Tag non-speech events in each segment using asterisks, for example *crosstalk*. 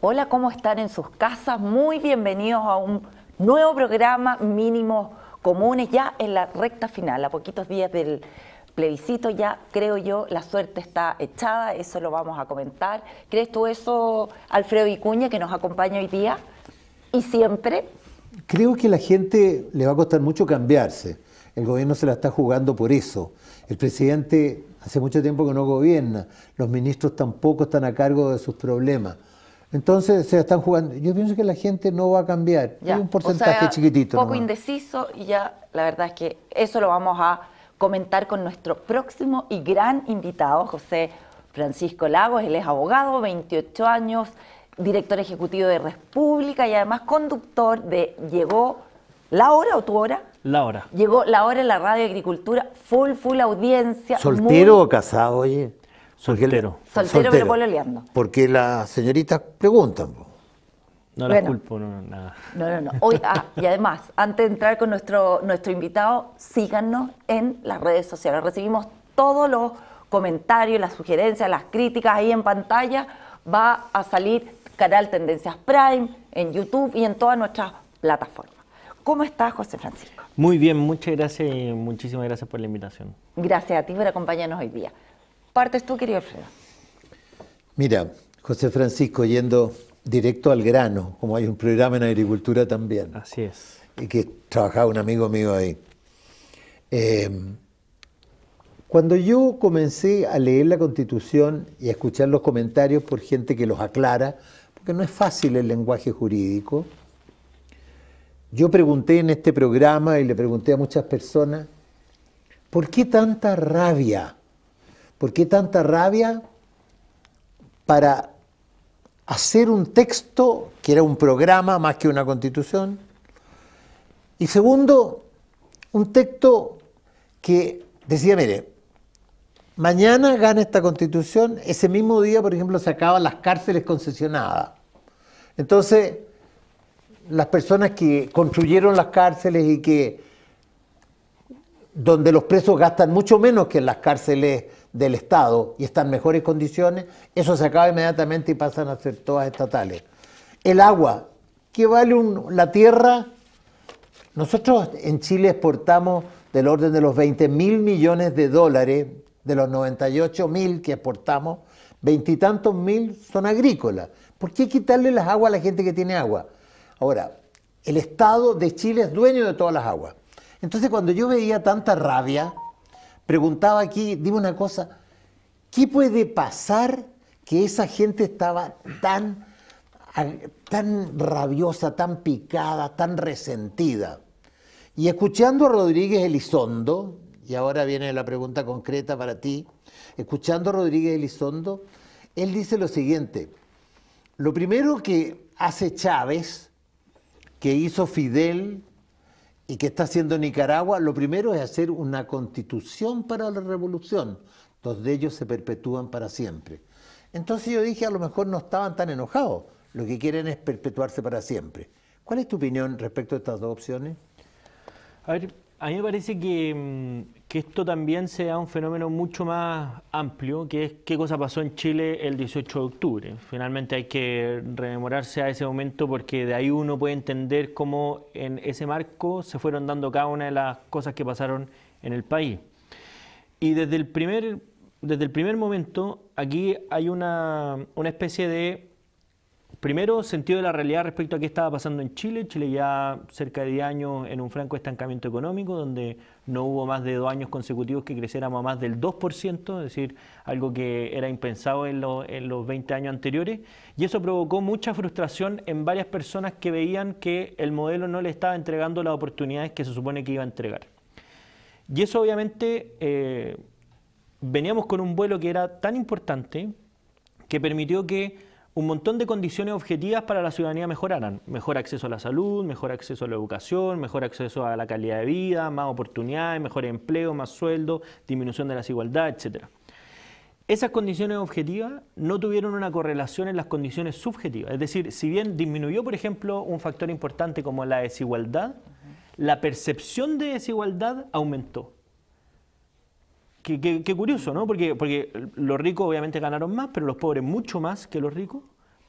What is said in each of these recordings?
Hola, ¿cómo están en sus casas? Muy bienvenidos a un nuevo programa Mínimos Comunes, ya en la recta final, a poquitos días del plebiscito, ya creo yo, la suerte está echada, eso lo vamos a comentar. ¿Crees tú eso, Alfredo Vicuña, que nos acompaña hoy día y siempre? Creo que a la gente le va a costar mucho cambiarse. El gobierno se la está jugando por eso. El presidente hace mucho tiempo que no gobierna, los ministros tampoco están a cargo de sus problemas. Entonces se están jugando. Yo pienso que la gente no va a cambiar. Hay un porcentaje chiquitito. Un poco indeciso y ya la verdad es que eso lo vamos a comentar con nuestro próximo y gran invitado, José Francisco Lagos. Él es abogado, 28 años, director ejecutivo de República y además conductor de Llegó la hora o tu hora. La hora. Llegó la hora en la radio agricultura, full, full audiencia. ¿Soltero o casado, oye? Soltero. soltero. pero Porque las señoritas preguntan. No culpo, no, nada. No, no, no. Hoy, ah, y además, antes de entrar con nuestro, nuestro invitado, síganos en las redes sociales. Recibimos todos los comentarios, las sugerencias, las críticas ahí en pantalla. Va a salir canal Tendencias Prime, en YouTube y en todas nuestras plataformas. ¿Cómo estás, José Francisco? Muy bien, muchas gracias y muchísimas gracias por la invitación. Gracias a ti por acompañarnos hoy día partes tú, querido Alfredo? Mira, José Francisco, yendo directo al grano, como hay un programa en agricultura también. Así es. Y que trabajaba un amigo mío ahí. Em, cuando yo comencé a leer la Constitución y a escuchar los comentarios por gente que los aclara, porque no es fácil el lenguaje jurídico, yo pregunté en este programa y le pregunté a muchas personas, ¿por qué tanta rabia ¿Por qué tanta rabia para hacer un texto que era un programa más que una constitución? Y segundo, un texto que decía, mire, mañana gana esta constitución, ese mismo día, por ejemplo, se acaban las cárceles concesionadas. Entonces, las personas que construyeron las cárceles y que donde los presos gastan mucho menos que en las cárceles del Estado y están en mejores condiciones, eso se acaba inmediatamente y pasan a ser todas estatales. El agua, ¿qué vale la tierra? Nosotros en Chile exportamos del orden de los 20 mil millones de dólares, de los 98 mil que exportamos, veintitantos mil son agrícolas. ¿Por qué quitarle las aguas a la gente que tiene agua? Ahora, el Estado de Chile es dueño de todas las aguas. Entonces cuando yo veía tanta rabia, preguntaba aquí, dime una cosa, ¿qué puede pasar que esa gente estaba tan, tan rabiosa, tan picada, tan resentida? Y escuchando a Rodríguez Elizondo, y ahora viene la pregunta concreta para ti, escuchando a Rodríguez Elizondo, él dice lo siguiente, lo primero que hace Chávez, que hizo Fidel y qué está haciendo Nicaragua, lo primero es hacer una constitución para la revolución, de ellos se perpetúan para siempre. Entonces yo dije, a lo mejor no estaban tan enojados, lo que quieren es perpetuarse para siempre. ¿Cuál es tu opinión respecto a estas dos opciones? A ver, a mí me parece que mm, que esto también sea un fenómeno mucho más amplio, que es qué cosa pasó en Chile el 18 de octubre. Finalmente hay que rememorarse a ese momento porque de ahí uno puede entender cómo en ese marco se fueron dando cada una de las cosas que pasaron en el país. Y desde el primer, desde el primer momento aquí hay una, una especie de Primero, sentido de la realidad respecto a qué estaba pasando en Chile. Chile ya cerca de 10 años en un franco estancamiento económico, donde no hubo más de dos años consecutivos que creciéramos a más del 2%, es decir, algo que era impensado en, los 20 años anteriores. Y eso provocó mucha frustración en varias personas que veían que el modelo no le estaba entregando las oportunidades que se supone que iba a entregar. Y eso obviamente eh, veníamos con un vuelo que era tan importante que permitió que un montón de condiciones objetivas para la ciudadanía mejoraran. Mejor acceso a la salud, mejor acceso a la educación, mejor acceso a la calidad de vida, más oportunidades, mejor empleo, más sueldo, disminución de la desigualdad, etc. Esas condiciones objetivas no tuvieron una correlación en las condiciones subjetivas. Es decir, si bien disminuyó, por ejemplo, un factor importante como la desigualdad, la percepción de desigualdad aumentó. Qué, curioso, ¿no? Porque, porque los ricos obviamente ganaron más, pero los pobres mucho más que los ricos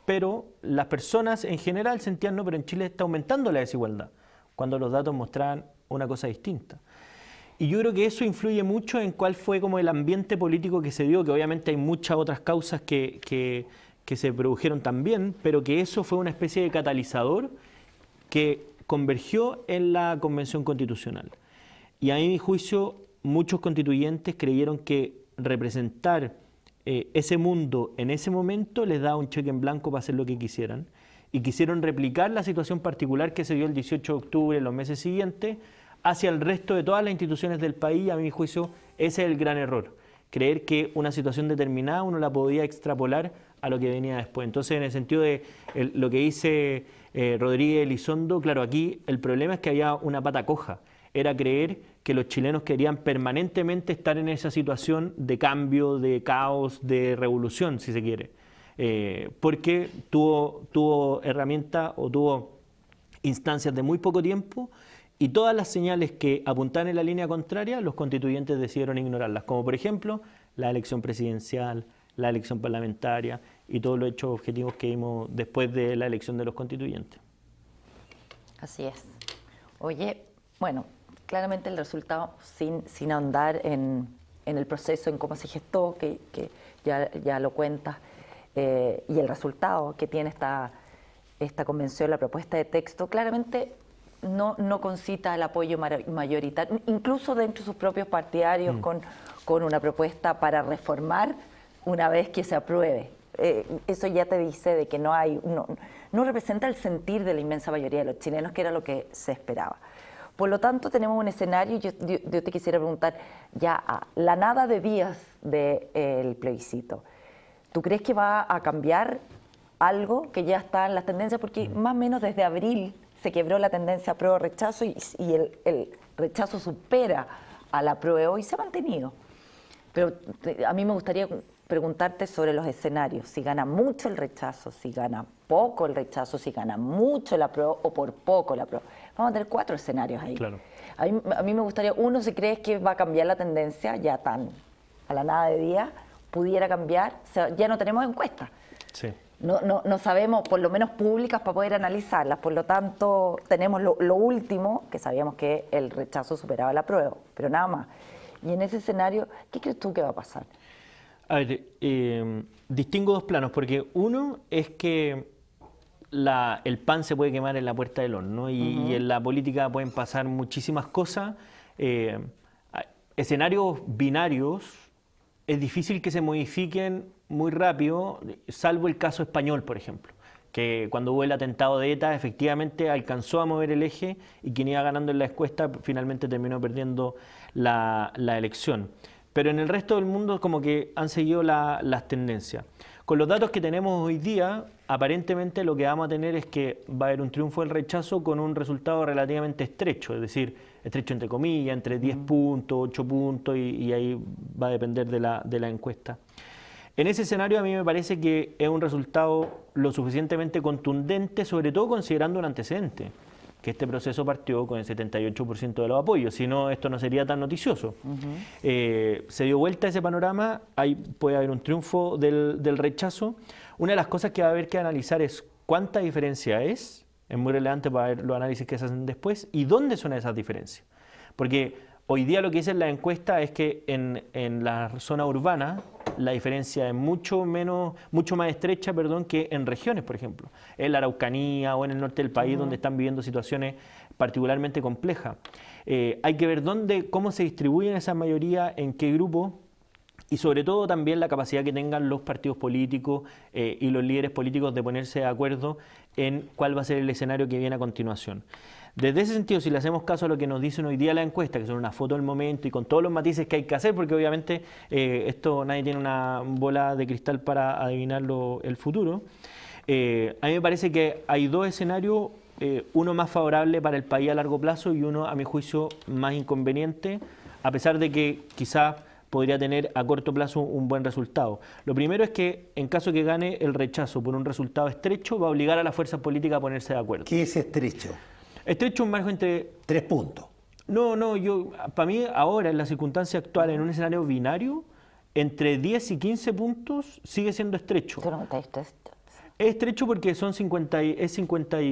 pero las personas en general sentían, no, pero en Chile está aumentando la desigualdad, cuando los datos mostraban una cosa distinta. Y yo creo que eso influye mucho en cuál fue como el ambiente político que se dio, que obviamente hay muchas otras causas que, que se produjeron también, pero que eso fue una especie de catalizador que convergió en la Convención Constitucional. Y a mi juicio, muchos constituyentes creyeron que representar eh, ese mundo en ese momento les da un cheque en blanco para hacer lo que quisieran y quisieron replicar la situación particular que se dio el 18 de octubre en los meses siguientes hacia el resto de todas las instituciones del país. A mi juicio, ese es el gran error. Creer que una situación determinada uno la podía extrapolar a lo que venía después. Entonces, en el sentido de lo que dice eh, Rodríguez Elizondo, claro, aquí el problema es que había una pata coja era creer que los chilenos querían permanentemente estar en esa situación de cambio, de caos, de revolución, si se quiere, eh, porque tuvo, tuvo herramientas o tuvo instancias de muy poco tiempo y todas las señales que apuntan en la línea contraria, los constituyentes decidieron ignorarlas, como por ejemplo la elección presidencial, la elección parlamentaria y todos los hechos objetivos que vimos después de la elección de los constituyentes. Así es. Oye, bueno, claramente el resultado, sin, sin ahondar en, el proceso, en cómo se gestó, que, ya, lo cuenta, eh, y el resultado que tiene esta, esta convención, la propuesta de texto, claramente no, no concita el apoyo mayoritario, incluso dentro de sus propios partidarios, mm. con, una propuesta para reformar una vez que se apruebe. Eh, eso ya te dice de que no hay, no representa el sentir de la inmensa mayoría de los chilenos, que era lo que se esperaba. Por lo tanto, tenemos un escenario, yo, yo, te quisiera preguntar ya a ah, la nada de días del de, eh, plebiscito. ¿Tú crees que va a cambiar algo que ya está en las tendencias? Porque más o menos desde abril se quebró la tendencia prueba rechazo y, el, el, rechazo supera a la prueba y se ha mantenido. Pero a mí me gustaría preguntarte sobre los escenarios, si gana mucho el rechazo, si gana poco el rechazo, si gana mucho la prueba o por poco la prueba. Vamos a tener cuatro escenarios ahí. A, mí, me gustaría, uno si crees que va a cambiar la tendencia, ya tan a la nada de día, pudiera cambiar, ya no tenemos encuestas. No, no, sabemos, por lo menos públicas, para poder analizarlas. Por lo tanto, tenemos lo, último, que sabíamos que el rechazo superaba la prueba, pero nada más. Y en ese escenario, ¿qué crees tú que va a pasar? A ver, eh, distingo dos planos, porque uno es que el pan se puede quemar en la puerta del horno y, en la política pueden pasar muchísimas cosas. Eh, escenarios binarios es difícil que se modifiquen muy rápido, salvo el caso español, por ejemplo que cuando hubo el atentado de ETA efectivamente alcanzó a mover el eje y quien iba ganando en la escuesta finalmente terminó perdiendo la, elección. Pero en el resto del mundo como que han seguido las tendencias. Con los datos que tenemos hoy día, aparentemente lo que vamos a tener es que va a haber un triunfo del rechazo con un resultado relativamente estrecho, es decir, estrecho entre comillas, entre 10 puntos, 8 puntos, y, ahí va a depender de la, encuesta. En ese escenario a mí me parece que es un resultado lo suficientemente contundente, sobre todo considerando el antecedente que este proceso partió con el 78% de los apoyos, si no esto no sería tan noticioso. Eh, se dio vuelta ese panorama, ahí puede haber un triunfo del, rechazo. Una de las cosas que va a haber que analizar es cuánta diferencia es, es muy relevante para ver los análisis que se hacen después, y dónde son esas diferencias. Porque hoy día lo que dice la encuesta es que en, en la zona urbana la diferencia es mucho, menos, mucho más estrecha perdón, que en regiones, por ejemplo, en la Araucanía o en el norte del país, donde están viviendo situaciones particularmente complejas. Eh, hay que ver dónde, cómo se distribuyen esas mayorías, en qué grupo, y sobre todo también la capacidad que tengan los partidos políticos eh, y los líderes políticos de ponerse de acuerdo en cuál va a ser el escenario que viene a continuación. Desde ese sentido, si le hacemos caso a lo que nos dicen hoy día la encuesta, que son una foto del momento y con todos los matices que hay que hacer, porque obviamente eh, esto nadie tiene una bola de cristal para adivinar el futuro, eh, a mí me parece que hay dos escenarios, eh, uno más favorable para el país a largo plazo y uno, a mi juicio, más inconveniente, a pesar de que quizás podría tener a corto plazo un buen resultado. Lo primero es que en caso que gane el rechazo por un resultado estrecho, va a obligar a las fuerzas políticas a ponerse de acuerdo. ¿Qué es estrecho? Estrecho un margen entre... Tres puntos. No, no, yo, para mí ahora, en la circunstancia actual, en un escenario binario, entre 10 y 15 puntos sigue siendo estrecho. es estrecho porque son 50 es 54%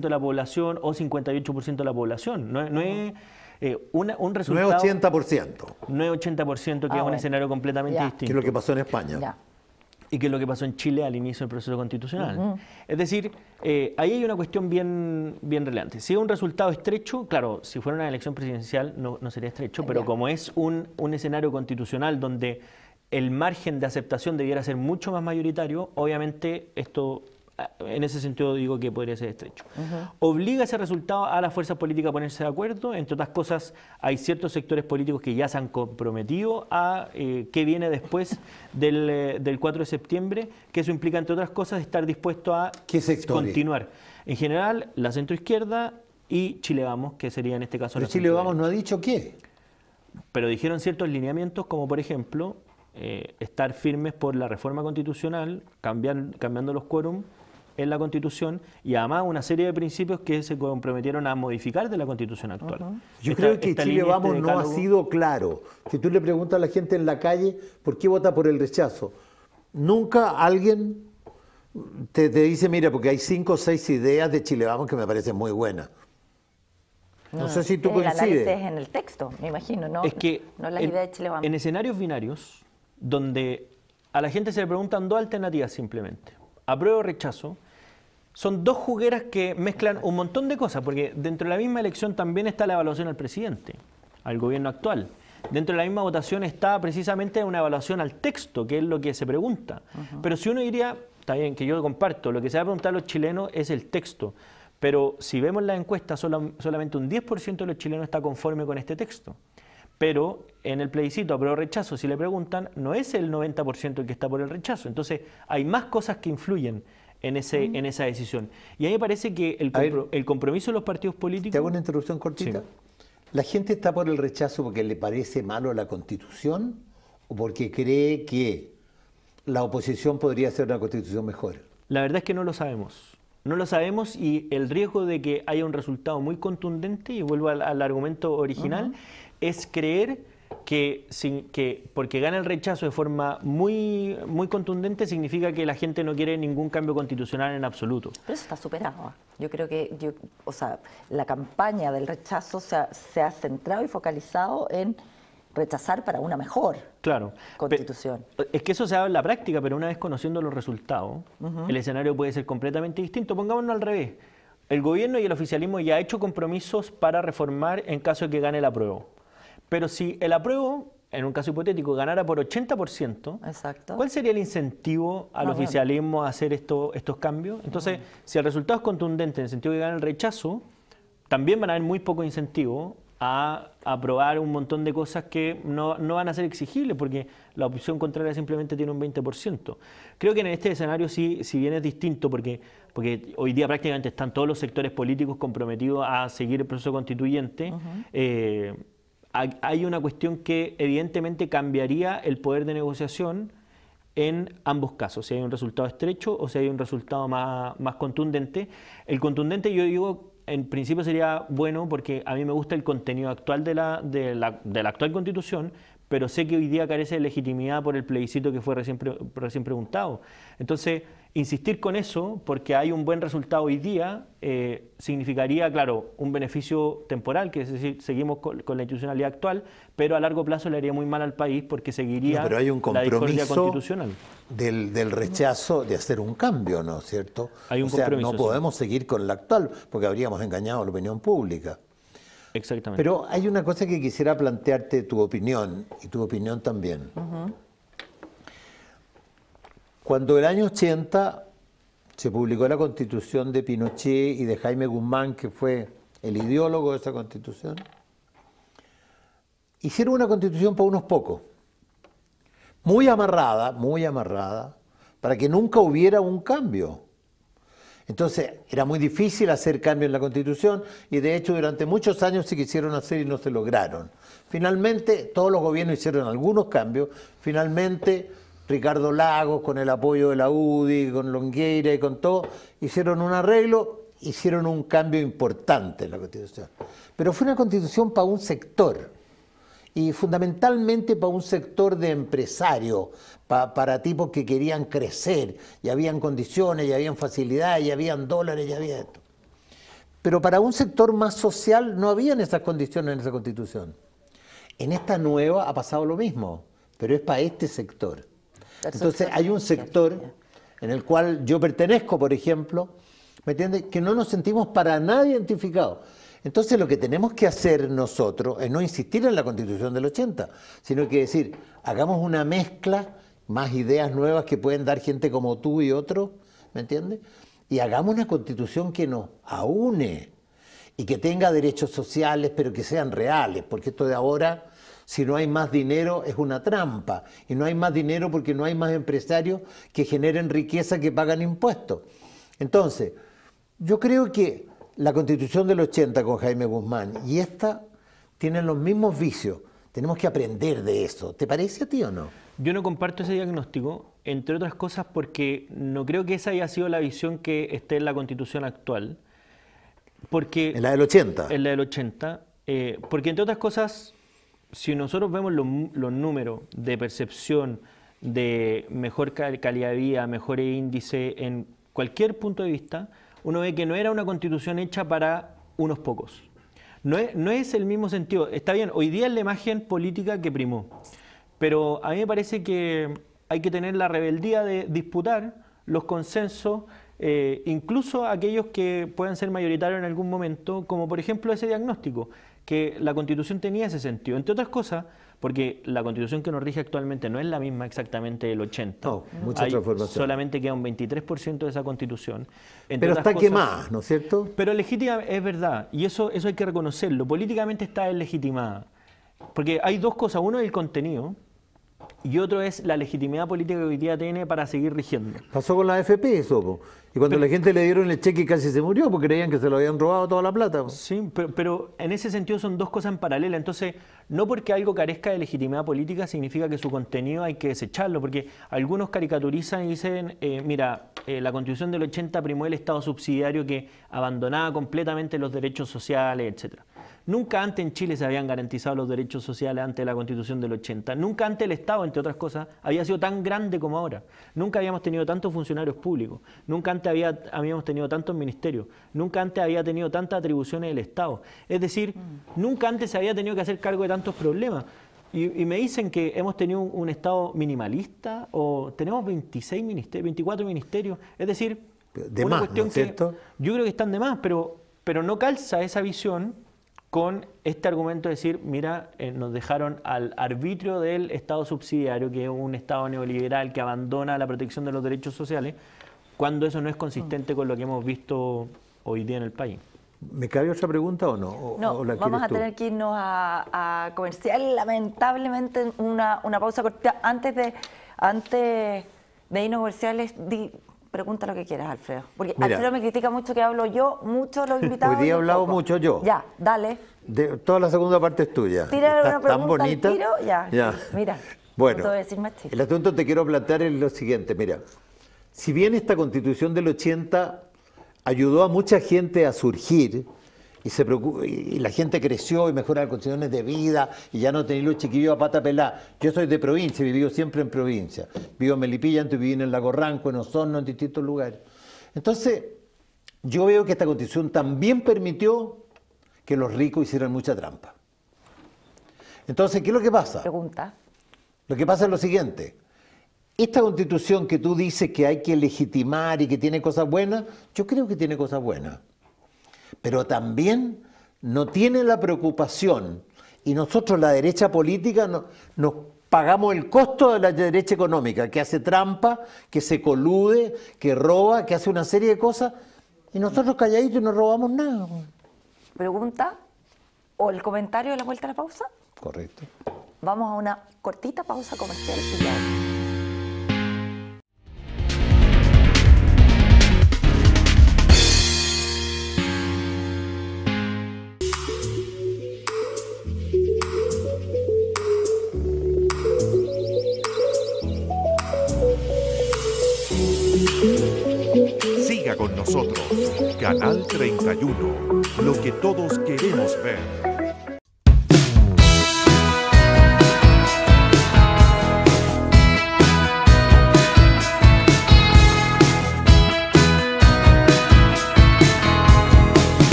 de la población o 58% de la población. No, no es eh, un resultado... No es 80%. No es 80%, que es ah, un escenario completamente distinto. Que es lo que pasó en España y que es lo que pasó en Chile al inicio del proceso constitucional. Es decir, eh, ahí hay una cuestión bien, bien relevante. Si es un resultado estrecho, claro, si fuera una elección presidencial no, sería estrecho, pero como es un, un escenario constitucional donde el margen de aceptación debiera ser mucho más mayoritario, obviamente esto eh, en ese sentido digo que podría ser estrecho. Obliga ese resultado a las fuerzas políticas a ponerse de acuerdo. Entre otras cosas, hay ciertos sectores políticos que ya se han comprometido a eh, qué viene después *laughs* del, eh, del, 4 de septiembre, que eso implica, entre otras cosas, estar dispuesto a continuar. En general, la centroizquierda y Chile Vamos, que sería en este caso... Pero Chile Vamos no ha dicho qué. Pero dijeron ciertos lineamientos, como por ejemplo... estar firmes por la reforma constitucional, cambiando los quórum en la Constitución y además una serie de principios que se comprometieron a modificar de la Constitución actual. Yo creo que Chile este Vamos no ha sido claro. Si tú le preguntas a la gente en la calle por qué vota por el rechazo, nunca alguien te, dice, mira, porque hay cinco o seis ideas de Chile Vamos que me parecen muy buenas. No, ah. sé si tú coincides. en el texto, me imagino, ¿no? Es que no, en, de Chile Vamos. En escenarios binarios, donde a la gente se le preguntan dos alternativas simplemente, apruebo o rechazo, son dos jugueras que mezclan un montón de cosas, porque dentro de la misma elección también está la evaluación al presidente, al gobierno actual. Dentro de la misma votación está precisamente una evaluación al texto, que es lo que se pregunta. Pero si uno diría, está bien, que yo comparto, lo que se va a preguntar a los chilenos es el texto. Pero si vemos la encuesta, solamente un 10% de los chilenos está conforme con este texto. Pero en el plebiscito a rechazo, si le preguntan, no es el 90% el que está por el rechazo. Entonces, hay más cosas que influyen en, ese, mm. en esa decisión. Y a mí me parece que el, el compromiso de los partidos políticos... Te hago una interrupción cortita. ¿La gente está por el rechazo porque le parece malo la constitución o porque cree que la oposición podría hacer una constitución mejor? La verdad es que no lo sabemos. No lo sabemos y el riesgo de que haya un resultado muy contundente, y vuelvo al, argumento original, es creer que, porque gana el rechazo de forma muy, contundente significa que la gente no quiere ningún cambio constitucional en absoluto. Pero eso está superado. ¿ah? Yo creo que o sea, la campaña del rechazo se ha, centrado y focalizado en rechazar para una mejor constitución. es que eso se da en la práctica, pero una vez conociendo los resultados, el escenario puede ser completamente distinto. Pongámonos al revés. El gobierno y el oficialismo ya han hecho compromisos para reformar en caso de que gane la prueba. Pero si el apruebo, en un caso hipotético, ganara por 80%, Exacto. ¿cuál sería el incentivo al oficialismo a hacer esto, estos cambios? Entonces, si el resultado es contundente en el sentido de que gana el rechazo, también van a haber muy poco incentivo a aprobar un montón de cosas que no, van a ser exigibles porque la opción contraria simplemente tiene un 20%. Creo que en este escenario sí, si bien es distinto porque, porque hoy día prácticamente están todos los sectores políticos comprometidos a seguir el proceso constituyente, hay una cuestión que evidentemente cambiaría el poder de negociación en ambos casos, si hay un resultado estrecho o si hay un resultado más, contundente. El contundente yo digo en principio sería bueno porque a mí me gusta el contenido actual de la, de la, de la actual constitución, pero sé que hoy día carece de legitimidad por el plebiscito que fue recién, preguntado. Entonces, insistir con eso, porque hay un buen resultado hoy día, eh, significaría, claro, un beneficio temporal, que es decir, seguimos con, la institucionalidad actual, pero a largo plazo le haría muy mal al país porque seguiría pero hay un compromiso constitucional. Del, rechazo de hacer un cambio, ¿no es cierto? Hay un o sea, no podemos seguir con la actual, porque habríamos engañado a la opinión pública. Exactamente. Pero hay una cosa que quisiera plantearte tu opinión y tu opinión también. Cuando en Cuando el año 80 se publicó la constitución de Pinochet y de Jaime Guzmán, que fue el ideólogo de esa constitución, hicieron una constitución para unos pocos, muy amarrada, muy amarrada, para que nunca hubiera un cambio. Entonces era muy difícil hacer cambios en la constitución y de hecho durante muchos años se quisieron hacer y no se lograron. Finalmente todos los gobiernos hicieron algunos cambios, finalmente Ricardo Lagos con el apoyo de la UDI, con Longueira y con todo, hicieron un arreglo, hicieron un cambio importante en la constitución. Pero fue una constitución para un sector y fundamentalmente para un sector de empresarios, para, tipos que querían crecer, y habían condiciones, y habían facilidades, y habían dólares, y había esto. Pero para un sector más social no habían esas condiciones en esa constitución. En esta nueva ha pasado lo mismo, pero es para este sector. Entonces hay un sector en el cual yo pertenezco, por ejemplo, ¿me entiendes? Que no nos sentimos para nada identificados. Entonces lo que tenemos que hacer nosotros es no insistir en la constitución del 80, sino que decir, hagamos una mezcla, más ideas nuevas que pueden dar gente como tú y otros, ¿me entiendes? Y hagamos una constitución que nos aúne y que tenga derechos sociales, pero que sean reales, porque esto de ahora, si no hay más dinero, es una trampa. Y no hay más dinero porque no hay más empresarios que generen riqueza que pagan impuestos. Entonces, yo creo que la constitución del 80 con Jaime Guzmán y esta tienen los mismos vicios. Tenemos que aprender de eso. ¿Te parece a ti o no? Yo no comparto ese diagnóstico, entre otras cosas porque no creo que esa haya sido la visión que esté en la constitución actual. Porque, en la del 80. En la del 80. Eh, porque entre otras cosas, si nosotros vemos los, los números de percepción, de mejor calidad de vida, mejor índice, en cualquier punto de vista, uno ve que no era una constitución hecha para unos pocos. No es, no es el mismo sentido. Está bien, hoy día es la imagen política que primó, pero a mí me parece que hay que tener la rebeldía de disputar los consensos, eh, incluso aquellos que puedan ser mayoritarios en algún momento, como por ejemplo ese diagnóstico, que la constitución tenía ese sentido. Entre otras cosas, porque la constitución que nos rige actualmente no es la misma exactamente del 80. Hay, Solamente queda un 23% de esa constitución. pero está quemada, ¿no es cierto? Pero legítima es verdad, y eso, eso hay que reconocerlo. Políticamente está deslegitimada. Porque hay dos cosas. Uno es el contenido, y otro es la legitimidad política que hoy día tiene para seguir rigiendo. Pasó con la AFP eso, y cuando la gente le dieron el cheque casi se murió porque creían que se lo habían robado toda la plata. Sí, pero, en ese sentido son dos cosas en paralelo. entonces no porque algo carezca de legitimidad política significa que su contenido hay que desecharlo, porque algunos caricaturizan y dicen, eh, mira, eh, la constitución del 80 primó el Estado subsidiario que abandonaba completamente los derechos sociales, etcétera. Nunca antes en Chile se habían garantizado los derechos sociales ante la Constitución del 80. Nunca antes el Estado, entre otras cosas, había sido tan grande como ahora. Nunca habíamos tenido tantos funcionarios públicos. Nunca antes habíamos tenido tantos ministerios. Nunca antes había tenido tantas atribuciones del Estado. Es decir, mm. nunca antes se había tenido que hacer cargo de tantos problemas. Y, me dicen que hemos tenido un, Estado minimalista o tenemos 26 ministerios, 24 ministerios. Es decir, una cuestión que yo creo que están de más, pero, pero no calza esa visión con este argumento de decir, mira, eh, nos dejaron al arbitrio del Estado subsidiario, que es un Estado neoliberal que abandona la protección de los derechos sociales, cuando eso no es consistente con lo que hemos visto hoy día en el país. ¿Me cabe otra pregunta o no? no, vamos a tener que irnos a, comercial, lamentablemente, una, una pausa corta. Antes de, antes de irnos a comerciales, di, pregunta lo que quieras, Alfredo. Porque Alfredo me critica mucho que hablo yo, mucho los *laughs* invitados. Hoy he hablado mucho yo. Ya, dale. De, toda la segunda parte es tuya. Tira una pregunta tan bonita. ya. Mira. Bueno, el asunto te quiero plantear es lo siguiente. Mira, si bien esta constitución del 80 ayudó a mucha gente a surgir, y, la gente creció y mejoró las condiciones de vida y ya no tenéis los chiquillos a pata pelada. Yo soy de provincia, y vivido siempre en provincia. Vivo en Melipilla, antes viví en el Lago en Osorno, en distintos lugares. Entonces, yo veo que esta constitución también permitió que los ricos hicieran mucha trampa. Entonces, ¿qué es lo que pasa? Pregunta. Lo que pasa es lo siguiente. Esta constitución que tú dices que hay que legitimar y que tiene cosas buenas, yo creo que tiene cosas buenas pero también no tiene la preocupación, y nosotros la derecha política nos pagamos el costo de la derecha económica, que hace trampa, que se colude, que roba, que hace una serie de cosas, y nosotros calladitos no robamos nada. Pregunta o el comentario de la vuelta a la pausa. Correcto. Vamos a una cortita pausa comercial Canal 31, lo que todos queremos ver.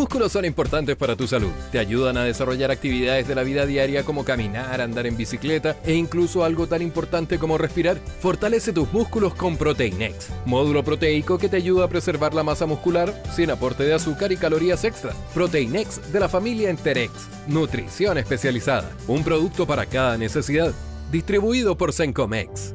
músculos son importantes para tu salud. Te ayudan a desarrollar actividades de la vida diaria como caminar, andar en bicicleta e incluso algo tan importante como respirar. Fortalece tus músculos con Proteinex, módulo proteico que te ayuda a preservar la masa muscular sin aporte de azúcar y calorías extra. Proteinex de la familia Enterex, nutrición especializada, un producto para cada necesidad, distribuido por Sencomex.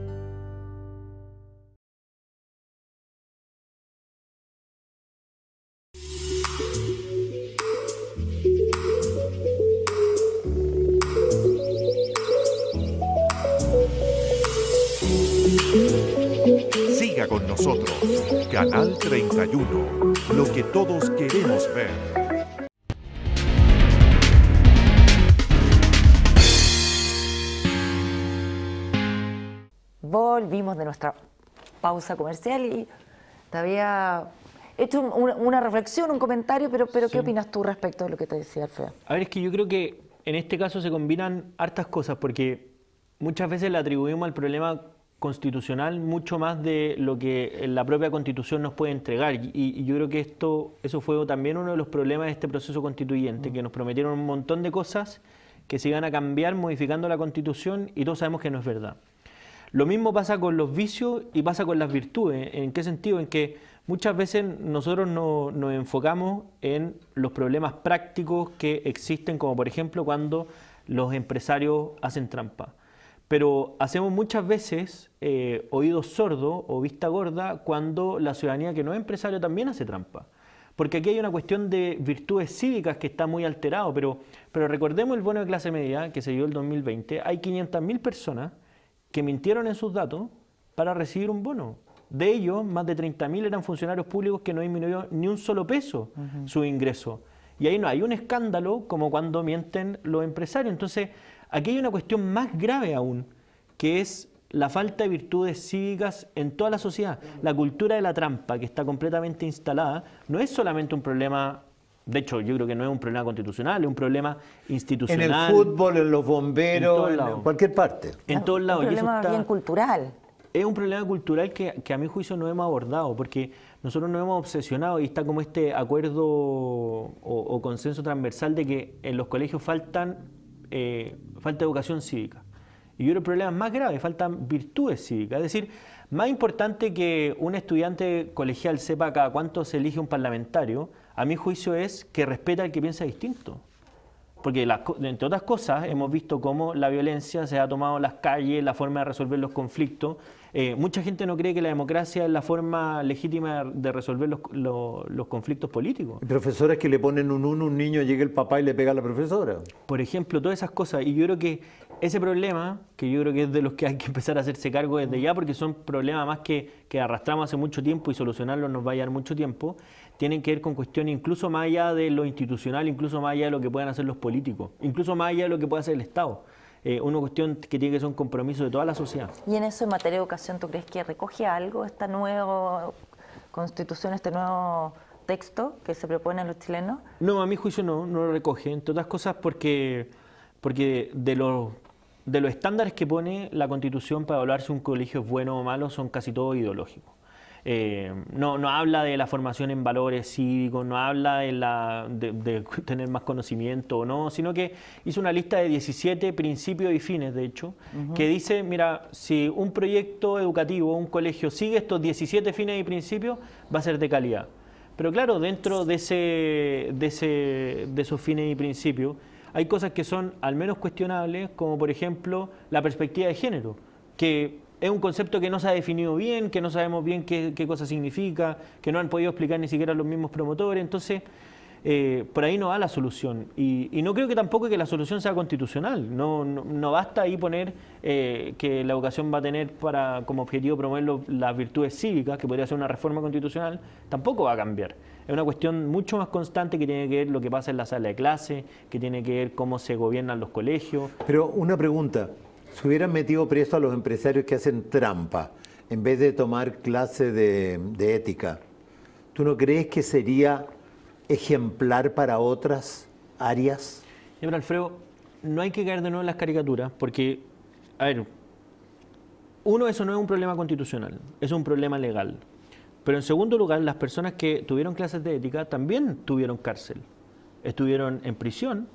comercial y te había hecho una, reflexión, un comentario, pero, pero ¿qué opinas tú respecto de lo que te decía Alfredo? A ver, es que yo creo que en este caso se combinan hartas cosas porque muchas veces le atribuimos al problema constitucional mucho más de lo que la propia constitución nos puede entregar y, yo creo que esto eso fue también uno de los problemas de este proceso constituyente mm. que nos prometieron un montón de cosas que se iban a cambiar modificando la constitución y todos sabemos que no es verdad. Lo mismo pasa con los vicios y pasa con las virtudes. ¿En qué sentido? En que muchas veces nosotros nos enfocamos en los problemas prácticos que existen, como por ejemplo cuando los empresarios hacen trampa. Pero hacemos muchas veces oídos eh, oído sordo o vista gorda cuando la ciudadanía que no es empresario también hace trampa. Porque aquí hay una cuestión de virtudes cívicas que está muy alterado, pero, pero recordemos el bono de clase media que se dio el 2020. Hay 500.000 personas que mintieron en sus datos para recibir un bono. De ellos, más de 30.000 eran funcionarios públicos que no disminuyó ni un solo peso su ingreso. Y ahí no hay un escándalo como cuando mienten los empresarios. Entonces, aquí hay una cuestión más grave aún, que es la falta de virtudes cívicas en toda la sociedad. La cultura de la trampa, que está completamente instalada, no es solamente un problema de hecho, yo creo que no es un problema constitucional, es un problema institucional. En el fútbol, en los bomberos, en, cualquier parte. En todos lados. Es un problema bien cultural. Es un problema cultural que, que, a mi juicio no hemos abordado, porque nosotros nos hemos obsesionado y está como este acuerdo o, consenso transversal de que en los colegios faltan eh, falta educación cívica. Y yo creo que el problema más grave, faltan virtudes cívicas. Es decir, más importante que un estudiante colegial sepa cada cuánto se elige un parlamentario, a mi juicio es que respeta al que piensa distinto. Porque entre otras cosas hemos visto cómo la violencia se ha tomado las calles, la forma de resolver los conflictos, eh, mucha gente no cree que la democracia es la forma legítima de resolver los, conflictos políticos. Profesores que le ponen un uno, un niño, llega el papá y le pega a la profesora. Por ejemplo, todas esas cosas. Y yo creo que ese problema, que yo creo que es de los que hay que empezar a hacerse cargo desde ya, porque son problemas más que, que arrastramos hace mucho tiempo y solucionarlos nos va a llevar mucho tiempo, tienen que ver con cuestiones incluso más allá de lo institucional, incluso más allá de lo que puedan hacer los políticos, incluso más allá de lo que puede hacer el Estado. Eh, una cuestión que tiene que ser un compromiso de toda la sociedad. Y en eso, en materia de educación, ¿tú crees que recoge algo esta nueva constitución, este nuevo texto que se propone a los chilenos? No, a mi juicio no, no lo recoge, entre otras cosas porque, porque de los de los estándares que pone la Constitución para evaluar si un colegio es bueno o malo son casi todos ideológicos. Eh, no, no habla de la formación en valores cívicos, no habla de, la, de, *laughs* tener más conocimiento o no, sino que hizo una lista de 17 principios y fines, de hecho, que dice, mira, si un proyecto educativo, un colegio sigue estos 17 fines y principios, va a ser de calidad. Pero claro, dentro de, ese, de, ese, de esos fines y principios, hay cosas que son al menos cuestionables, como por ejemplo la perspectiva de género, que es un concepto que no se ha definido bien, que no sabemos bien qué, cosa significa, que no han podido explicar ni siquiera los mismos promotores. Entonces, eh, por ahí no va la solución. Y, no creo que tampoco que la solución sea constitucional. No, no, basta ahí poner eh, que la educación va a tener para, como objetivo promover las virtudes cívicas, que podría ser una reforma constitucional, tampoco va a cambiar. Es una cuestión mucho más constante que tiene que ver lo que pasa en la sala de clase, que tiene que ver cómo se gobiernan los colegios. Pero una pregunta. Si hubieran metido preso a los empresarios que hacen trampa en vez de tomar clase de, ética, ¿tú no crees que sería ejemplar para otras áreas? Alfredo, no hay que caer de nuevo en las caricaturas, porque, a ver, uno, eso no es un problema constitucional, es un problema legal. Pero en segundo lugar, las personas que tuvieron clases de ética también tuvieron cárcel, estuvieron en prisión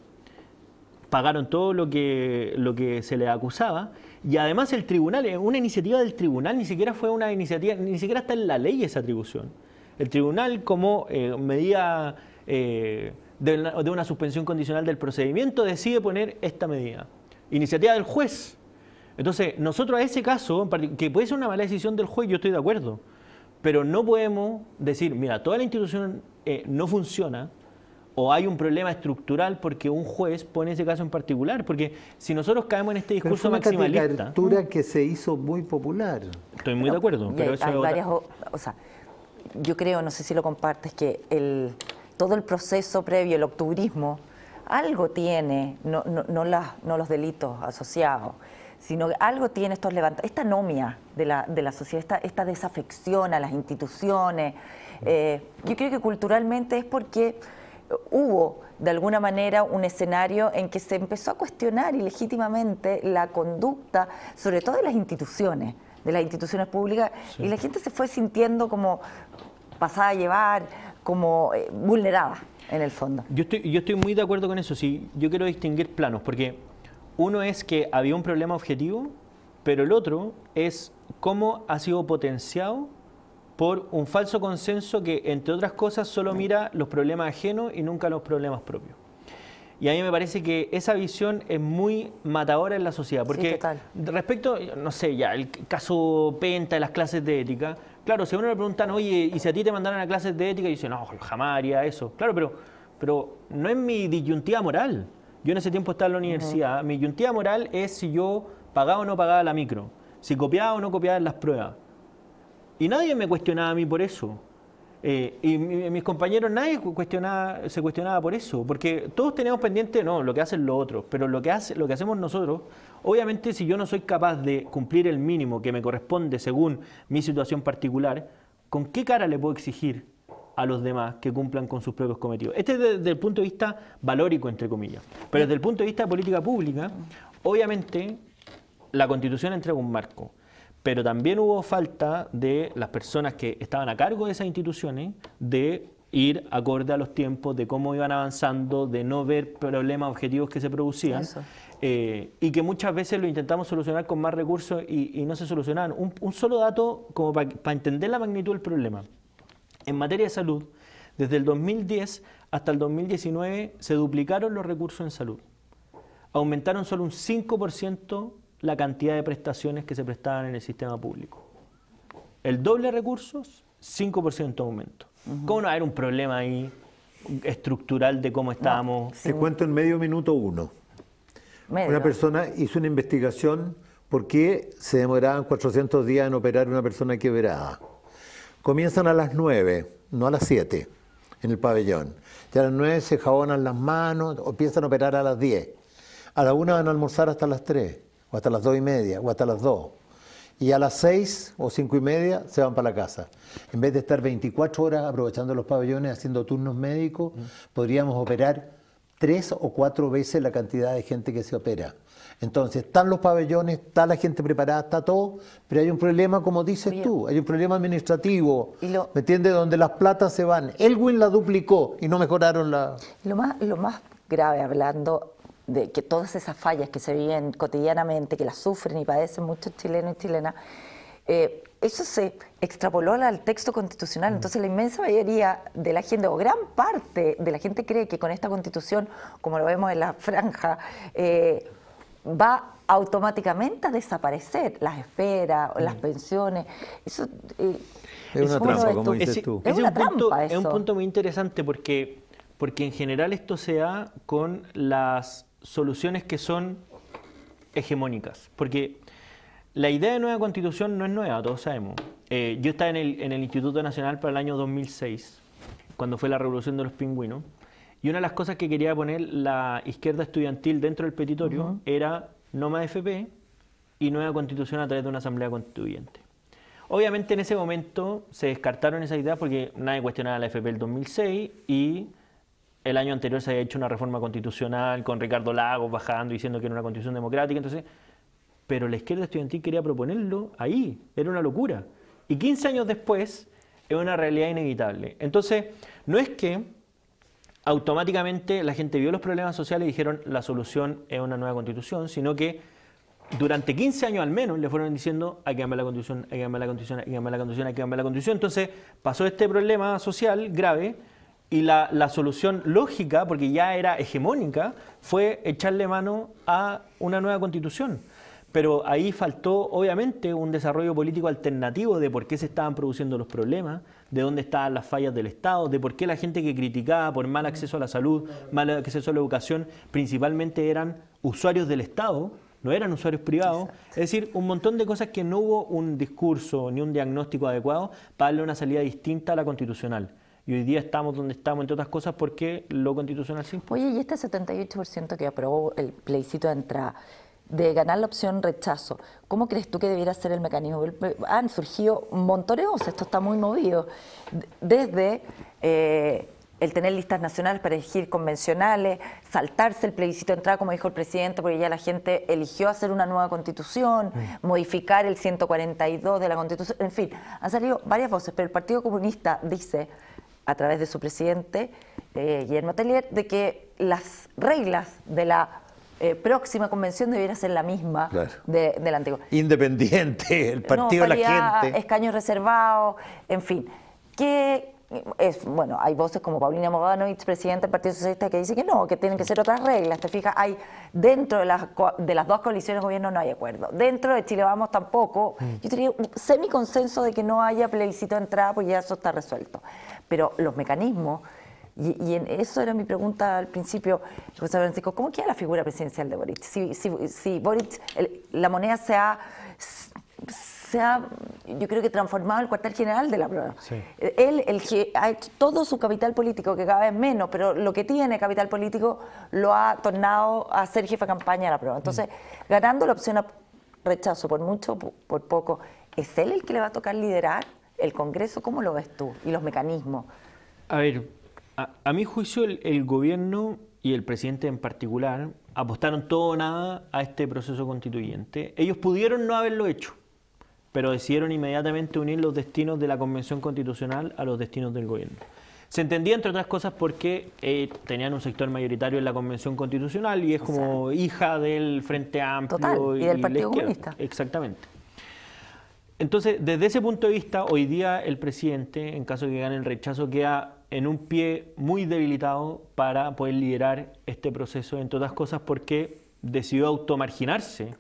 pagaron todo lo que, lo que se le acusaba. Y además el tribunal, una iniciativa del tribunal, ni siquiera fue una iniciativa, ni siquiera está en la ley esa atribución. El tribunal como eh, medida eh, de, una, suspensión condicional del procedimiento decide poner esta medida. Iniciativa del juez. Entonces, nosotros a ese caso, que puede ser una mala decisión del juez, yo estoy de acuerdo, pero no podemos decir, mira, toda la institución eh, no funciona, o hay un problema estructural porque un juez pone ese caso en particular. Porque si nosotros caemos en este discurso pero fue una que se hizo muy popular. Estoy muy de acuerdo. Pero hay, O, sea, yo creo, no sé si lo compartes, que el, todo el proceso previo, el octubrismo, algo tiene, no, no, no, los delitos asociados sino algo tiene estos esta anomia de la, de la sociedad, esta, esta, desafección a las instituciones. Eh, yo creo que culturalmente es porque hubo de alguna manera un escenario en que se empezó a cuestionar ilegítimamente la conducta, sobre todo de las instituciones, de las instituciones públicas, y la gente se fue sintiendo como pasada a llevar, como eh, vulnerada en el fondo. yo estoy muy de acuerdo con eso, sí. Yo quiero distinguir planos, porque uno es que había un problema objetivo, pero el otro es cómo ha sido potenciado por un falso consenso que, entre otras cosas, solo mira los problemas ajenos y nunca los problemas propios. Y a mí me parece que esa visión es muy matadora en la sociedad. Porque respecto, no sé, ya, el caso Penta, las clases de ética, claro, si a uno le preguntan, oye, ¿y si a ti te mandaran a clases de ética? Y dice, no, jamaria eso. Claro, pero, pero no es mi disyuntiva moral. Yo en ese tiempo estaba en la universidad. Mi disyuntiva moral es si yo pagaba o no pagaba la micro, si copiaba o no copiaba las pruebas, y nadie me cuestionaba a mí por eso. Eh, y mis compañeros, nadie se cuestionaba por eso, porque todos tenemos pendiente, no, lo que hacen los otros, pero lo que, hace, lo que hacemos nosotros, obviamente si yo no soy capaz de cumplir el mínimo que me corresponde según mi situación particular, ¿con qué cara le puedo exigir a los demás que cumplan con sus propios cometidos? Este es desde el punto de vista valórico, entre comillas, pero desde el punto de vista de política pública, obviamente la constitución entrega un marco pero también hubo falta de las personas que estaban a cargo de esas instituciones de ir acorde a los tiempos, de cómo iban avanzando, de no ver problemas objetivos que se producían. Eh, y que muchas veces lo intentamos solucionar con más recursos y, no se solucionaban. Un, solo dato como para entender la magnitud del problema. En materia de salud, desde el 2010 hasta el 2019 se duplicaron los recursos en salud. Aumentaron solo un 5% la cantidad de prestaciones que se prestaban en el sistema público. El doble de recursos, 5% aumento. ¿Cómo no haber un problema ahí estructural de cómo estábamos? Te cuento en medio minuto uno. Una persona hizo una investigación por qué se demoraban 400 días en operar una persona quebrada. Comienzan a las 9, no a las 7, en el pabellón. Ya a las 9 se jabonan las manos o a operar a las 10. A las 1 van a almorzar hasta las 3 o hasta las dos y media, o hasta las dos. Y a las seis o cinco y media se van para la casa. En vez de estar 24 horas aprovechando los pabellones, haciendo turnos médicos, podríamos operar tres o cuatro veces la cantidad de gente que se opera. Entonces, están los pabellones, está la gente preparada, está todo, pero hay un problema, como dices tú, hay un problema administrativo, ¿me entiendes? Donde las platas se van. Elwin la duplicó y no mejoraron la... Lo más, lo más grave hablando de que todas esas fallas que se viven cotidianamente, que las sufren y padecen muchos chilenos y chilenas, eh, eso se extrapoló al texto constitucional. Entonces la inmensa mayoría de la gente, o gran parte de la gente cree que con esta constitución, como lo vemos en la franja, eh, va automáticamente a desaparecer las o las pensiones. Eso, eh, es, una trampa, como dices tú. Es, un punto, muy interesante porque, porque en general esto se da con las soluciones que son hegemónicas. Porque la idea de nueva constitución no es nueva, todos sabemos. Eh, yo estaba en el, Instituto Nacional para el año 2006, cuando fue la revolución de los pingüinos, y una de las cosas que quería poner la izquierda estudiantil dentro del petitorio era no era Noma FP y nueva constitución a través de una asamblea constituyente. Obviamente en ese momento se descartaron esa idea porque nadie cuestionaba la FP el 2006 y el año anterior se había hecho una reforma constitucional con Ricardo Lagos bajando y diciendo que era una constitución democrática, entonces, pero la izquierda estudiantil quería proponerlo ahí, era una locura. Y 15 años después es una realidad inevitable. Entonces, no es que automáticamente la gente vio los problemas sociales y dijeron la solución es una nueva constitución, sino que durante 15 años al menos le fueron diciendo hay que la constitución, hay que cambiar la constitución, hay que cambiar la constitución, hay que cambiar la constitución. Entonces pasó este problema social grave y la, solución lógica, porque ya era hegemónica, fue echarle mano a una nueva constitución. Pero ahí faltó, obviamente, un desarrollo político alternativo de por qué se estaban produciendo los problemas, de dónde estaban las fallas del Estado, de por qué la gente que criticaba por mal acceso a la salud, mal acceso a la educación, principalmente eran usuarios del Estado, no eran usuarios privados. Es decir, un montón de cosas que no hubo un discurso ni un diagnóstico adecuado para darle una salida distinta a la constitucional. Y hoy día estamos donde estamos, entre otras cosas, porque lo constitucional sí. Oye, y este 78% que aprobó el plebiscito de entrada, de ganar la opción rechazo, ¿cómo crees tú que debiera ser el mecanismo? Eh, han surgido montones, esto está muy movido, desde eh, el tener listas nacionales para elegir convencionales, saltarse el plebiscito de entrada, como dijo el presidente, porque ya la gente eligió hacer una nueva constitución, mm. modificar el 142 de la constitución, en fin, han salido varias voces, pero el Partido Comunista dice a través de su presidente, eh, Guillermo Tellier, de que las reglas de la eh, próxima convención debiera ser la misma de, la Independiente, el partido de la gente. Escaños reservados, en fin. Que es, bueno, hay voces como Paulina Moganovich, presidenta del Partido Socialista, que dice que no, que tienen que ser otras reglas. Te fijas, hay dentro de las, de las dos coaliciones de gobierno no hay acuerdo. Dentro de Chile Vamos tampoco. Mm. Yo tenía un semiconsenso de que no haya plebiscito de entrada, pues ya eso está resuelto pero los mecanismos, y, eso era mi pregunta al principio, José Francisco, ¿cómo queda la figura presidencial de Boric? Si, si, Boric, la moneda se ha, yo creo que transformado el cuartel general de la prueba. Él el, ha hecho todo su capital político, que cada vez menos, pero lo que tiene capital político lo ha tornado a ser jefe de campaña de la prueba. Entonces, mm. ganando la opción a rechazo por mucho, por poco, ¿es él el que le va a tocar liderar? el Congreso, ¿cómo lo ves tú? Y los mecanismos. A ver, a, mi juicio el, gobierno y el presidente en particular apostaron todo o nada a este proceso constituyente. Ellos pudieron no haberlo hecho, pero decidieron inmediatamente unir los destinos de la Convención Constitucional a los destinos del gobierno. Se entendía, entre otras cosas, porque eh, tenían un sector mayoritario en la Convención Constitucional y es como hija del Frente Amplio y, del Partido Comunista. Exactamente. Entonces, desde ese punto de vista, hoy día el presidente, en caso de que gane el rechazo, queda en un pie muy debilitado para poder liderar este proceso, en todas cosas porque decidió automarginarse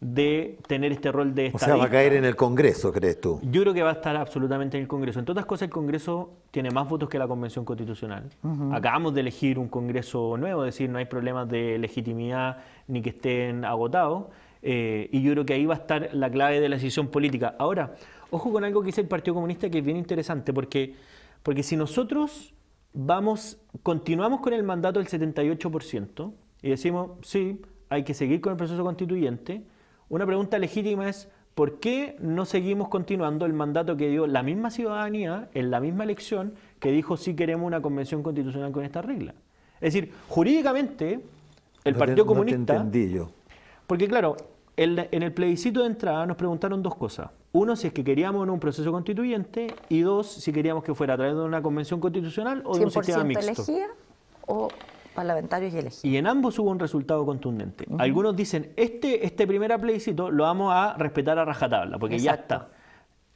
de tener este rol de estadista. O sea, va a caer en el Congreso, crees tú. Yo creo que va a estar absolutamente en el Congreso. En todas cosas, el Congreso tiene más votos que la Convención Constitucional. Acabamos de elegir un Congreso nuevo, es decir, no hay problemas de legitimidad ni que estén agotados. Eh, y yo creo que ahí va a estar la clave de la decisión política. Ahora, ojo con algo que dice el Partido Comunista que es bien interesante, porque, porque si nosotros vamos, continuamos con el mandato del 78% y decimos, sí, hay que seguir con el proceso constituyente, una pregunta legítima es, ¿por qué no seguimos continuando el mandato que dio la misma ciudadanía en la misma elección que dijo sí queremos una convención constitucional con esta regla? Es decir, jurídicamente, el Partido Comunista... Porque claro, en, el plebiscito de entrada nos preguntaron dos cosas. Uno, si es que queríamos un proceso constituyente, y dos, si queríamos que fuera a través de una convención constitucional o de un sistema mixto. elegía o parlamentarios y elegidos? Y en ambos hubo un resultado contundente. Algunos dicen, este, este primer plebiscito lo vamos a respetar a rajatabla, porque ya está.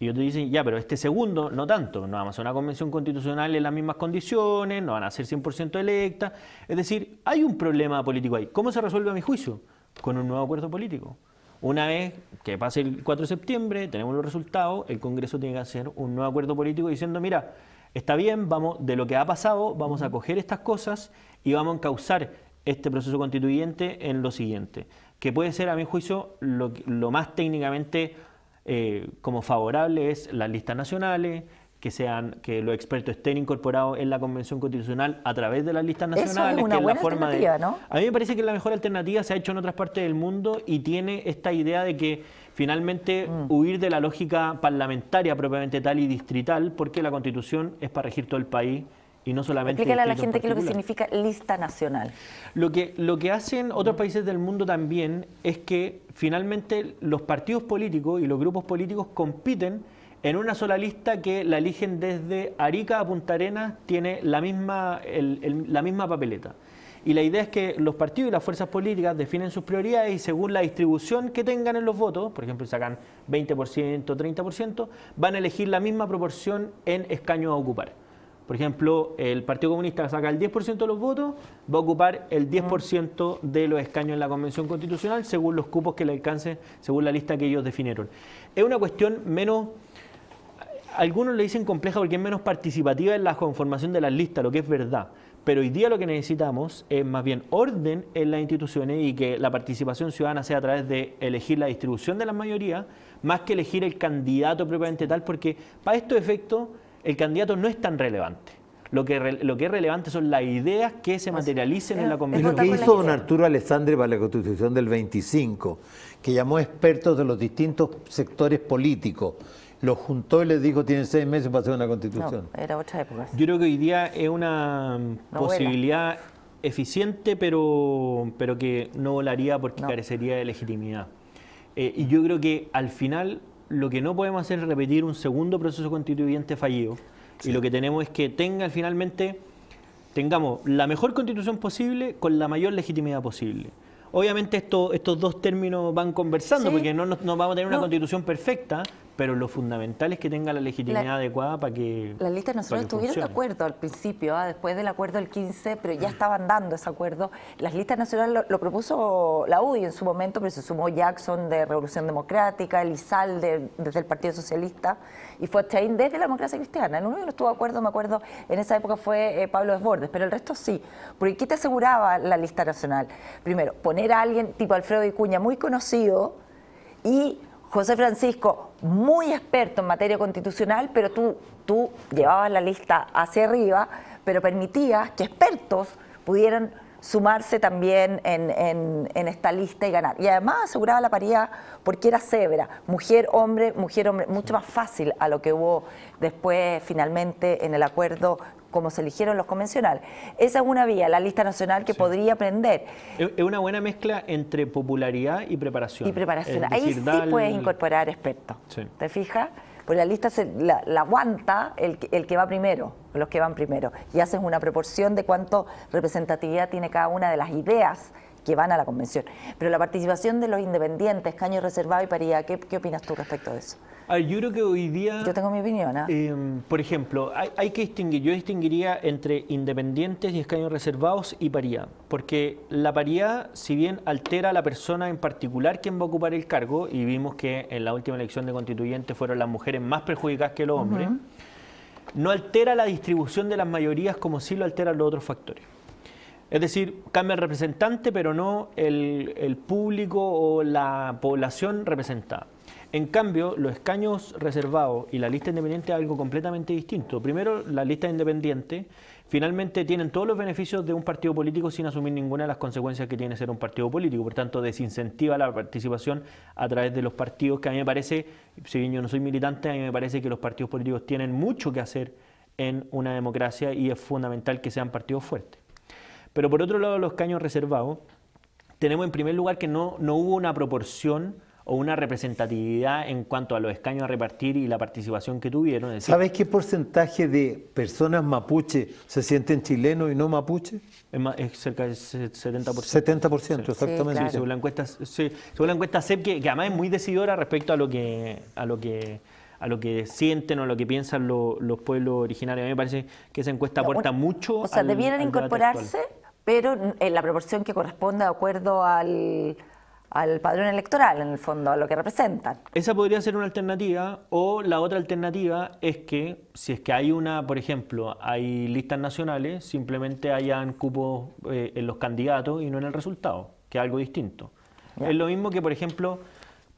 Y otros dicen, ya, pero este segundo no tanto, no vamos a una convención constitucional en las mismas condiciones, no van a ser 100% electa. Es decir, hay un problema político ahí. ¿Cómo se resuelve a mi juicio? Con un nuevo acuerdo político. Una vez que pase el 4 de septiembre, tenemos los resultados, el Congreso tiene que hacer un nuevo acuerdo político diciendo, mira, está bien, vamos, de lo que ha pasado, vamos a coger estas cosas y vamos a encauzar este proceso constituyente en lo siguiente, que puede ser, a mi juicio, lo, más técnicamente eh, como favorable es las listas nacionales, que sean que los expertos estén incorporados en la convención constitucional a través de las listas nacionales es una forma ¿no? a mí me parece que la mejor alternativa se ha hecho en otras partes del mundo y tiene esta idea de que finalmente mm. huir de la lógica parlamentaria propiamente tal y distrital porque la constitución es para regir todo el país y no solamente Explícale a la gente qué es lo que significa lista nacional. Lo que, lo que hacen otros países del mundo también es que finalmente los partidos políticos y los grupos políticos compiten en una sola lista que la eligen desde Arica a Punta Arenas, tiene la misma, la misma papeleta. Y la idea es que los partidos y las fuerzas políticas definen sus prioridades y según la distribución que tengan en los votos, por ejemplo, sacan 20%, 30%, van a elegir la misma proporción en escaños a ocupar. Por ejemplo, el Partido Comunista saca el 10% de los votos, va a ocupar el 10% de los escaños en la Convención Constitucional, según los cupos que le alcancen, según la lista que ellos definieron. Es una cuestión menos algunos le dicen compleja porque es menos participativa en la conformación de las listas, lo que es verdad. Pero hoy día lo que necesitamos es más bien orden en las instituciones y que la participación ciudadana sea a través de elegir la distribución de la mayoría, más que elegir el candidato propiamente tal, porque para estos efectos el candidato no es tan relevante. Lo que, lo que es relevante son las ideas que se materialicen en la convención. lo que hizo don Arturo Alessandri para la constitución del 25, que llamó expertos de los distintos sectores políticos lo juntó y les dijo, tienen seis meses para hacer una constitución. era otra época. Yo creo que hoy día es una posibilidad eficiente, pero, pero que no volaría porque carecería de legitimidad. Eh, y yo creo que al final lo que no podemos hacer es repetir un segundo proceso constituyente fallido. Y lo que tenemos es que tenga finalmente, tengamos la mejor constitución posible con la mayor legitimidad posible. Obviamente esto, estos dos términos van conversando, porque no, no, vamos a tener una constitución perfecta, pero lo fundamental es que tenga la legitimidad adecuada para que. Las listas nacionales estuvieron de acuerdo al principio, ¿ah? después del acuerdo del 15, pero ya estaban dando ese acuerdo. Las listas nacionales lo, propuso la UDI en su momento, pero se sumó Jackson de Revolución Democrática, ...Elizalde desde el Partido Socialista y fue Chain desde la democracia cristiana. El único que no estuvo de acuerdo, me acuerdo, en esa época fue eh, Pablo Desbordes, pero el resto sí. Porque ¿qué te aseguraba la lista nacional? Primero, poner a alguien tipo Alfredo Icuña, muy conocido, y José Francisco, muy experto en materia constitucional, pero tú, tú llevabas la lista hacia arriba, pero permitías que expertos pudieran sumarse también en, esta lista y ganar. Y además aseguraba la paridad porque era severa, mujer, hombre, mujer, hombre, mucho más fácil a lo que hubo después finalmente en el acuerdo como se eligieron los convencionales. Esa es una vía, la lista nacional que podría aprender. Es una buena mezcla entre popularidad y preparación. Y preparación. Ahí sí puedes incorporar expertos. ¿Te fijas? Pues la lista se, la, aguanta el, el que va primero, los que van primero. Y haces una proporción de cuánto representatividad tiene cada una de las ideas que van a la convención. Pero la participación de los independientes, escaños reservados y Paridad, ¿qué, opinas tú respecto de eso? yo creo que hoy día... Yo tengo mi opinión. ¿ah? Em, por ejemplo, hay, que distinguir, yo distinguiría entre independientes y escaños reservados y paridad, porque la paridad, si bien altera a la persona en particular quien va a ocupar el cargo, y vimos que en la última elección de constituyentes fueron las mujeres más perjudicadas que los hombres, no altera la distribución de las mayorías como sí lo alteran los otros factores. Es decir, cambia el representante, pero no el, público o la población representada. En cambio, los escaños reservados y la lista independiente es algo completamente distinto. Primero, la lista independiente finalmente tienen todos los beneficios de un partido político sin asumir ninguna de las consecuencias que tiene ser un partido político. Por tanto, desincentiva la participación a través de los partidos, que a mí me parece, si bien yo no soy militante, a mí me parece que los partidos políticos tienen mucho que hacer en una democracia y es fundamental que sean partidos fuertes. Pero por otro lado, los caños reservados, tenemos en primer lugar que no, no hubo una proporción o una representatividad en cuanto a los escaños a repartir y la participación que tuvieron. ¿Sabes qué porcentaje de personas mapuche se sienten chilenos y no mapuche? Es, cerca del 70%. 70%, exactamente. Sí, según la encuesta, SEP CEP, que, además es muy decidora respecto a lo que, a lo que a lo que sienten o a lo que piensan los pueblos originarios. A mí me parece que esa encuesta aporta mucho. O sea, debieran incorporarse, pero en eh, la proporción que corresponde de acuerdo al al padrón electoral, en el fondo, a lo que representan. Esa podría ser una alternativa, o la otra alternativa es que, si es que hay una, por ejemplo, hay listas nacionales, simplemente hayan cupos eh, en los candidatos y no en el resultado, que es algo distinto. Es lo mismo que, por ejemplo,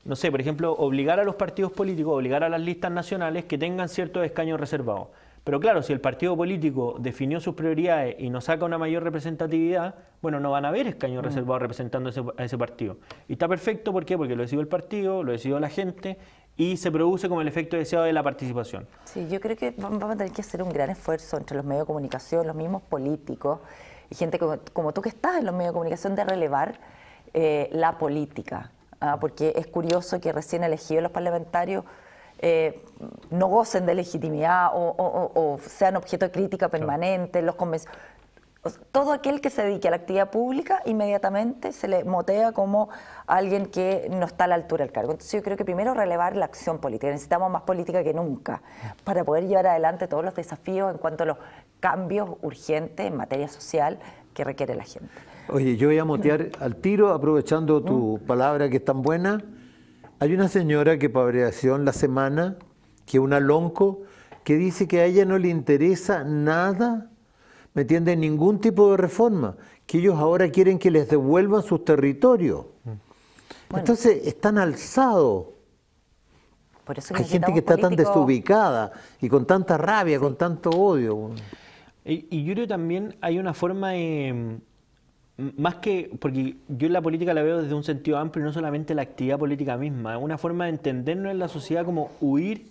no sé, por ejemplo, obligar a los partidos políticos, obligar a las listas nacionales que tengan ciertos escaños reservados. Pero claro, si el partido político definió sus prioridades y no saca una mayor representatividad, bueno, no van a haber escaños mm. reservados representando a ese partido. Y está perfecto, ¿por qué? Porque lo decidió el partido, lo decidió la gente y se produce como el efecto deseado de la participación. Sí, yo creo que vamos a tener que hacer un gran esfuerzo entre los medios de comunicación, los mismos políticos y gente como, tú que estás en los medios de comunicación de relevar eh, la política Ah, porque es curioso que recién elegidos los parlamentarios eh, no gocen de legitimidad o, sean objeto de crítica permanente, los todo aquel que se dedique a la actividad pública inmediatamente se le motea como alguien que no está a la altura del cargo. Entonces yo creo que primero relevar la acción política. Necesitamos más política que nunca para poder llevar adelante todos los desafíos en cuanto a los cambios urgentes en materia social que requiere la gente. Oye, yo voy a motear al tiro, aprovechando tu palabra que es tan buena. Hay una señora que para la semana, que es una lonco, que dice que a ella no le interesa nada, ¿me entiende Ningún tipo de reforma, que ellos ahora quieren que les devuelvan sus territorios. Mm. Entonces, están alzados. Hay gente que está tan desubicada y con tanta rabia, con tanto odio. Y, yo creo también hay una forma de más que, porque yo la política la veo desde un sentido amplio, no solamente la actividad política misma, es una forma de entendernos en la sociedad como huir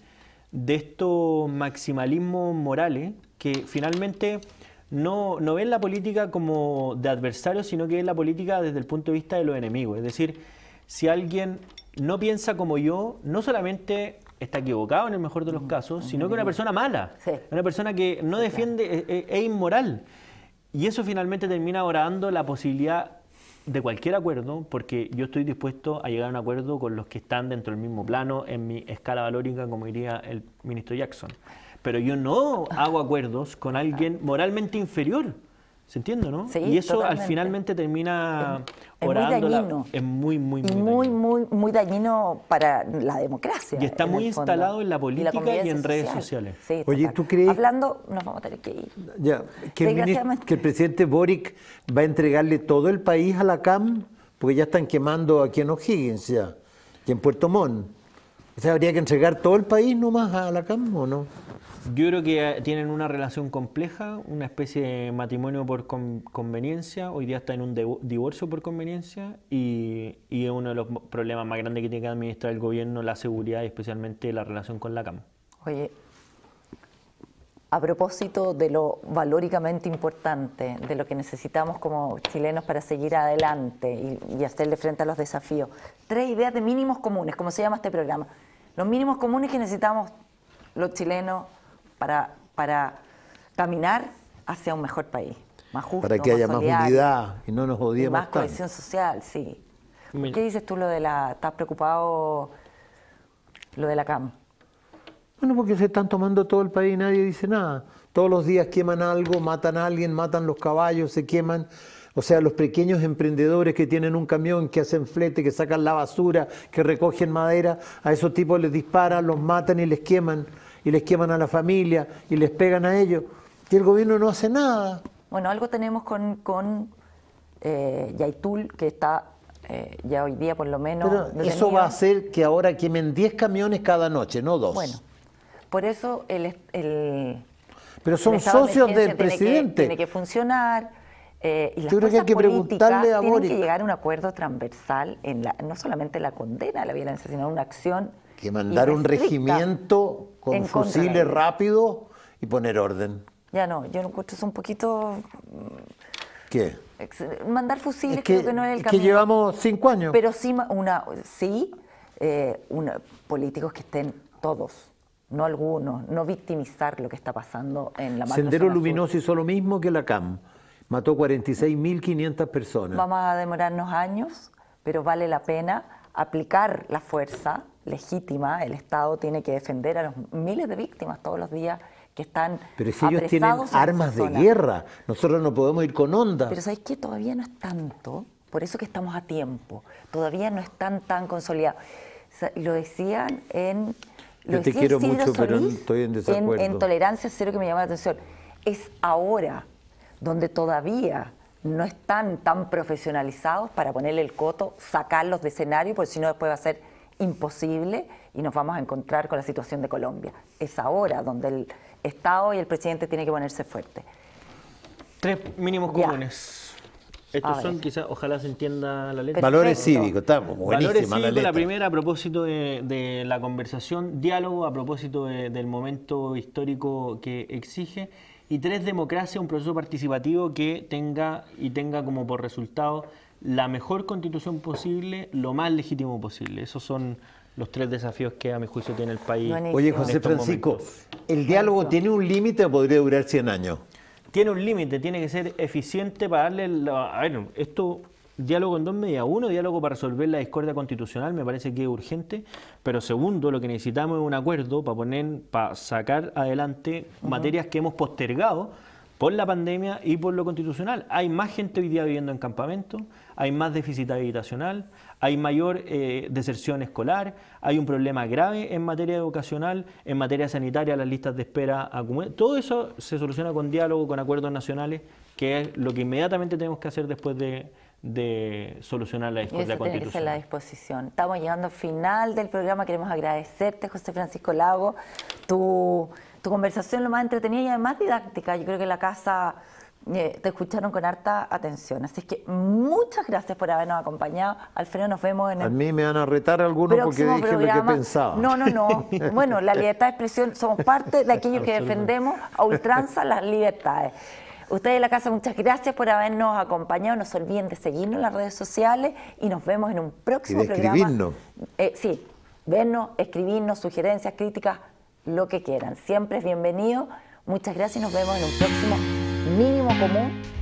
de estos maximalismos morales que finalmente no, ven la política como de adversarios, sino que es la política desde el punto de vista de los enemigos. Es decir, si alguien no piensa como yo, no solamente está equivocado en el mejor de los mm, casos, sino que es una persona mala, una persona que no defiende, e, e, es inmoral. Y eso finalmente termina orando la posibilidad de cualquier acuerdo, porque yo estoy dispuesto a llegar a un acuerdo con los que están dentro del mismo plano, en mi escala valórica, como diría el ministro Jackson. Pero yo no hago acuerdos con alguien moralmente inferior. ¿Se entiende, no? y eso al finalmente termina orando. Es muy, muy, muy, muy, dañino. Muy, muy dañino para la democracia. Y está muy instalado en la política y, en redes sociales. Oye, ¿tú crees? Hablando, nos vamos a tener que ir. Ya, que, el presidente Boric va a entregarle todo el país a la CAM, porque ya están quemando aquí en O'Higgins, ya, y en Puerto Montt. O sea, habría que entregar todo el país nomás a la CAM, ¿o no? Yo creo que tienen una relación compleja, una especie de matrimonio por conveniencia, hoy día está en un divorcio por conveniencia y, es uno de los problemas más grandes que tiene que administrar el gobierno, la seguridad y especialmente la relación con la CAM. Oye, a propósito de lo valóricamente importante, de lo que necesitamos como chilenos para seguir adelante y, y hacerle frente a los desafíos, tres ideas de mínimos comunes, como se llama este programa. Los mínimos comunes que necesitamos los chilenos para, para caminar hacia un mejor país, más justo, Para que haya más unidad y no nos odiemos. más cohesión social, sí. ¿Qué dices tú lo de la... ¿Estás preocupado lo de la CAM? Bueno, porque se están tomando todo el país y nadie dice nada. Todos los días queman algo, matan a alguien, matan los caballos, se queman. O sea, los pequeños emprendedores que tienen un camión, que hacen flete, que sacan la basura, que recogen madera, a esos tipos les disparan, los matan y les queman y les queman a la familia y les pegan a ellos. Y el gobierno no hace nada. Bueno, algo tenemos con, con eh, Yaitul, que está eh, ya hoy día por lo menos... eso va a hacer que ahora quemen 10 camiones cada noche, no dos. Bueno, por eso el... el Pero son socios del presidente. tiene que funcionar. Eh, y Yo creo que hay que preguntarle a que llegar a un acuerdo transversal en la, no solamente la condena a la violencia, sino una acción que mandar un regimiento con fusiles rápido y poner orden. Ya no, yo no encuentro es un poquito... Mm, ¿Qué? Mandar fusiles creo que no es el es que llevamos cinco años. Pero sí, una, sí eh, políticos que estén todos, no algunos, no victimizar lo que está pasando en la marca Sendero Luminoso hizo lo mismo que la CAM. Mató 46.500 personas. Vamos a demorarnos años, pero vale la pena aplicar la fuerza legítima, el Estado tiene que defender a los miles de víctimas todos los días que están Pero si ellos tienen armas de guerra, nosotros no podemos ir con onda. Pero ¿sabes qué? Todavía no es tanto, por eso que estamos a tiempo, todavía no están tan consolidados. lo decían en... Lo Yo te quiero mucho, pero estoy en desacuerdo. en Tolerancia Cero que me llama la atención. Es ahora donde todavía no están tan profesionalizados para ponerle el coto, sacarlos de escenario, porque si no después va a ser imposible y nos vamos a encontrar con la situación de Colombia. Es ahora donde el Estado y el presidente tienen que ponerse fuerte. Tres mínimos comunes. Estos son, quizás, ojalá se entienda la letra. Valores cívicos, estamos, buenísima Valores cívicos, la, primera a propósito de, la conversación, diálogo a propósito del momento histórico que exige y tres, democracia, un proceso participativo que tenga y tenga como por resultado la mejor constitución posible, lo más legítimo posible. Esos son los tres desafíos que a mi juicio tiene el país. Oye, José Francisco, ¿el diálogo tiene un límite o podría durar 100 años? Tiene un límite, tiene que ser eficiente para darle... A ver, esto diálogo en dos medidas. Uno, diálogo para resolver la discordia constitucional, me parece que es urgente. Pero segundo, lo que necesitamos es un acuerdo para poner, para sacar adelante materias que hemos postergado por la pandemia y por lo constitucional. Hay más gente hoy día viviendo en campamento, hay más déficit habitacional, hay mayor eh, deserción escolar, hay un problema grave en materia educacional, en materia sanitaria, las listas de espera Todo eso se soluciona con diálogo, con acuerdos nacionales, que es lo que inmediatamente tenemos que hacer después de, de solucionar la, disposición. la disposición. Estamos llegando al final del programa. Queremos agradecerte, José Francisco Lago, tu, tu conversación lo más entretenida y además didáctica. Yo creo que la casa eh, te escucharon con harta atención. Así que muchas gracias por habernos acompañado. Alfredo, nos vemos en el. A mí me van a retar algunos porque dije lo que pensaba. No, no, no. *laughs* Bueno, la libertad de expresión, somos parte de aquellos que defendemos a ultranza las libertades. Ustedes de la casa, muchas gracias por habernos acompañado. No se olviden de seguirnos en las redes sociales y nos vemos en un próximo y programa. Eh, sí, vernos, escribirnos, sugerencias, críticas, lo que quieran. Siempre es bienvenido. Muchas gracias y nos vemos en un próximo mínimo común